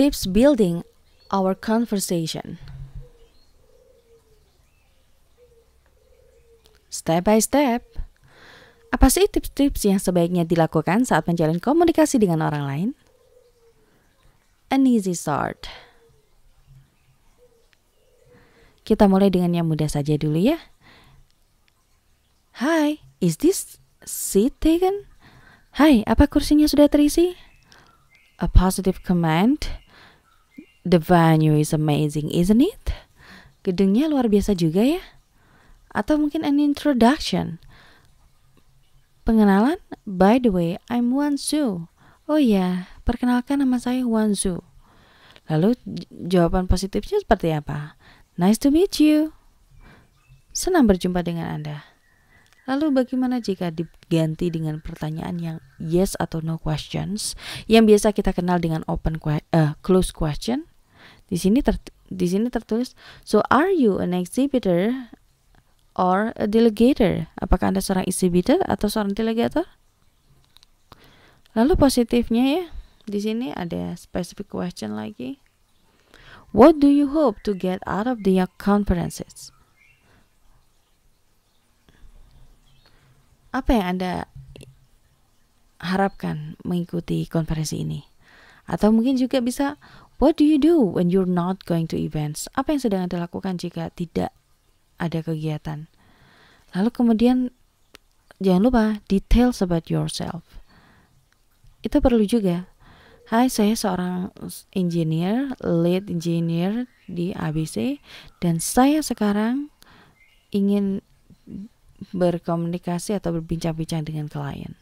Tips building our conversation. Step by step, apa sih tips-tips yang sebaiknya dilakukan saat menjalin komunikasi dengan orang lain? An easy start. Kita mulai dengan yang mudah saja dulu ya. Hi, is this seat taken? Hai, apa kursinya sudah terisi? A positive command. The venue is amazing, isn't it? Gedungnya luar biasa juga ya. Atau mungkin an introduction. Pengenalan, by the way, I'm Wan Wansu. Oh ya, perkenalkan nama saya Wan Wansu. Lalu jawaban positifnya seperti apa? Nice to meet you. Senang berjumpa dengan Anda. Lalu bagaimana jika diganti dengan pertanyaan yang yes atau no questions yang biasa kita kenal dengan open que uh, close question? Di sini ter, di sini tertulis so are you an exhibitor or a delegator? Apakah Anda seorang exhibitor atau seorang delegator? Lalu positifnya ya, di sini ada specific question lagi. What do you hope to get out of the conferences? Apa yang Anda harapkan mengikuti konferensi ini? Atau mungkin juga bisa What do you do when you're not going to events? Apa yang sedang Anda lakukan jika tidak ada kegiatan? Lalu kemudian jangan lupa details about yourself. Itu perlu juga. Hai, saya seorang engineer, lead engineer di ABC dan saya sekarang ingin berkomunikasi atau berbincang-bincang dengan klien.